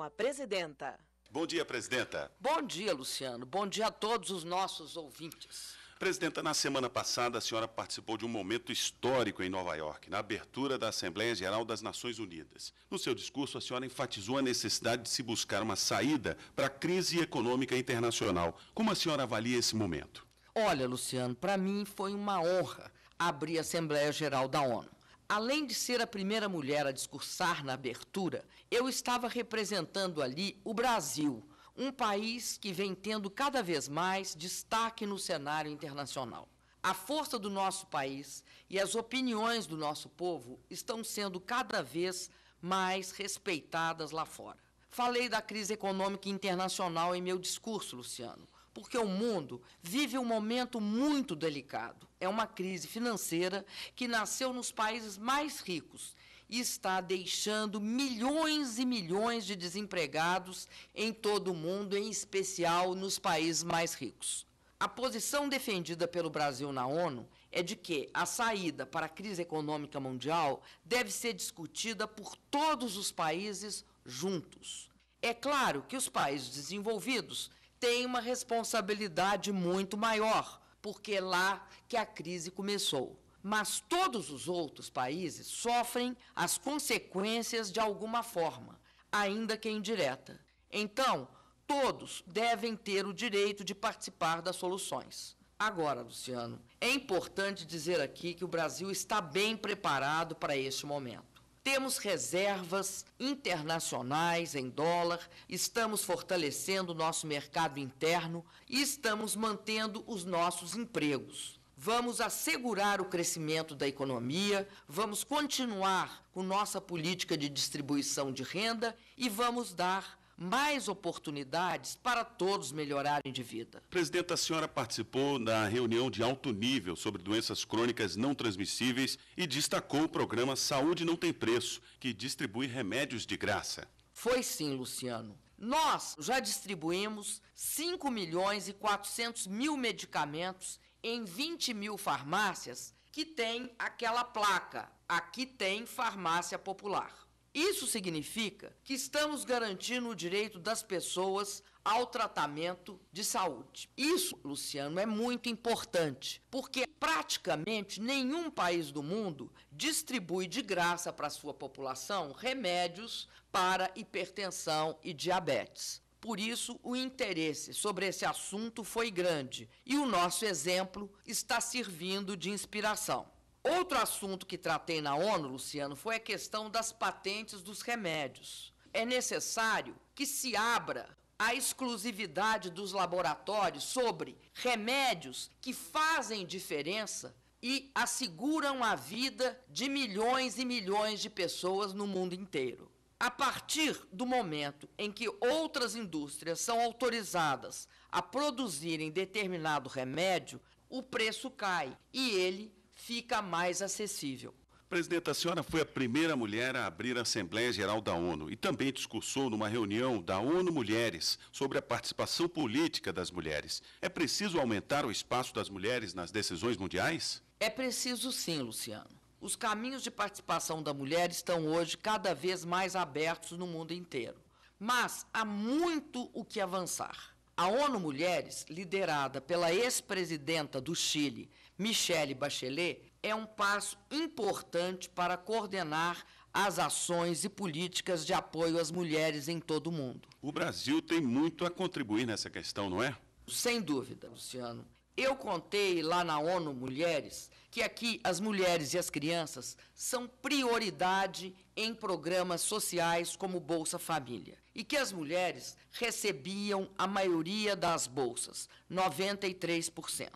com a presidenta. Bom dia, presidenta. Bom dia, Luciano. Bom dia a todos os nossos ouvintes. Presidenta, na semana passada a senhora participou de um momento histórico em Nova York, na abertura da Assembleia Geral das Nações Unidas. No seu discurso, a senhora enfatizou a necessidade de se buscar uma saída para a crise econômica internacional. Como a senhora avalia esse momento? Olha, Luciano, para mim foi uma honra abrir a Assembleia Geral da ONU. Além de ser a primeira mulher a discursar na abertura, eu estava representando ali o Brasil, um país que vem tendo cada vez mais destaque no cenário internacional. A força do nosso país e as opiniões do nosso povo estão sendo cada vez mais respeitadas lá fora. Falei da crise econômica internacional em meu discurso, Luciano, porque o mundo vive um momento muito delicado. É uma crise financeira que nasceu nos países mais ricos e está deixando milhões e milhões de desempregados em todo o mundo, em especial nos países mais ricos. A posição defendida pelo Brasil na ONU é de que a saída para a crise econômica mundial deve ser discutida por todos os países juntos. É claro que os países desenvolvidos tem uma responsabilidade muito maior, porque é lá que a crise começou. Mas todos os outros países sofrem as consequências de alguma forma, ainda que indireta. Então, todos devem ter o direito de participar das soluções. Agora, Luciano, é importante dizer aqui que o Brasil está bem preparado para este momento. Temos reservas internacionais em dólar, estamos fortalecendo o nosso mercado interno e estamos mantendo os nossos empregos vamos assegurar o crescimento da economia, vamos continuar com nossa política de distribuição de renda e vamos dar mais oportunidades para todos melhorarem de vida. Presidenta, a senhora participou da reunião de alto nível sobre doenças crônicas não transmissíveis e destacou o programa Saúde Não Tem Preço, que distribui remédios de graça. Foi sim, Luciano. Nós já distribuímos 5 milhões e 400 mil medicamentos em 20 mil farmácias que tem aquela placa. Aqui tem farmácia popular. Isso significa que estamos garantindo o direito das pessoas ao tratamento de saúde. Isso, Luciano, é muito importante, porque praticamente nenhum país do mundo distribui de graça para a sua população remédios para hipertensão e diabetes. Por isso, o interesse sobre esse assunto foi grande e o nosso exemplo está servindo de inspiração. Outro assunto que tratei na ONU, Luciano, foi a questão das patentes dos remédios. É necessário que se abra a exclusividade dos laboratórios sobre remédios que fazem diferença e asseguram a vida de milhões e milhões de pessoas no mundo inteiro. A partir do momento em que outras indústrias são autorizadas a produzirem determinado remédio, o preço cai e ele fica mais acessível. Presidenta, a senhora foi a primeira mulher a abrir a Assembleia Geral da ONU e também discursou numa reunião da ONU Mulheres sobre a participação política das mulheres. É preciso aumentar o espaço das mulheres nas decisões mundiais? É preciso sim, Luciano. Os caminhos de participação da mulher estão hoje cada vez mais abertos no mundo inteiro. Mas há muito o que avançar. A ONU Mulheres, liderada pela ex-presidenta do Chile, Michelle Bachelet, é um passo importante para coordenar as ações e políticas de apoio às mulheres em todo o mundo. O Brasil tem muito a contribuir nessa questão, não é? Sem dúvida, Luciano. Eu contei lá na ONU Mulheres que aqui as mulheres e as crianças são prioridade em programas sociais como Bolsa Família e que as mulheres recebiam a maioria das bolsas, 93%.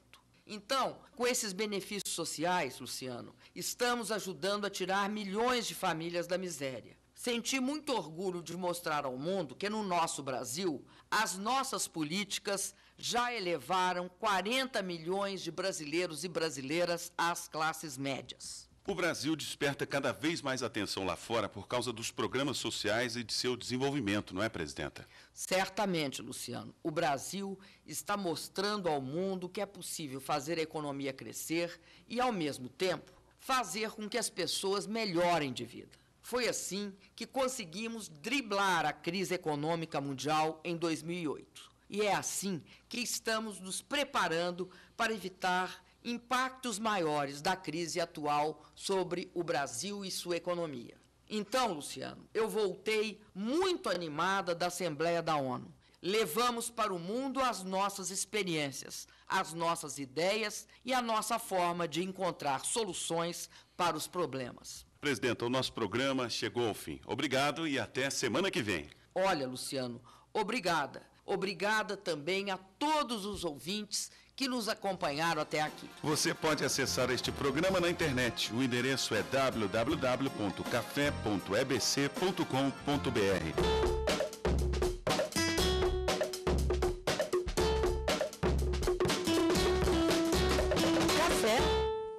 Então, com esses benefícios sociais, Luciano, estamos ajudando a tirar milhões de famílias da miséria. Senti muito orgulho de mostrar ao mundo que no nosso Brasil as nossas políticas já elevaram 40 milhões de brasileiros e brasileiras às classes médias. O Brasil desperta cada vez mais atenção lá fora por causa dos programas sociais e de seu desenvolvimento, não é, presidenta? Certamente, Luciano. O Brasil está mostrando ao mundo que é possível fazer a economia crescer e, ao mesmo tempo, fazer com que as pessoas melhorem de vida. Foi assim que conseguimos driblar a crise econômica mundial em 2008 e é assim que estamos nos preparando para evitar impactos maiores da crise atual sobre o Brasil e sua economia. Então, Luciano, eu voltei muito animada da Assembleia da ONU. Levamos para o mundo as nossas experiências, as nossas ideias e a nossa forma de encontrar soluções para os problemas. Presidenta, o nosso programa chegou ao fim. Obrigado e até semana que vem. Olha, Luciano, obrigada Obrigada também a todos os ouvintes que nos acompanharam até aqui. Você pode acessar este programa na internet. O endereço é www.café.ebc.com.br.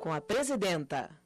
com a presidenta.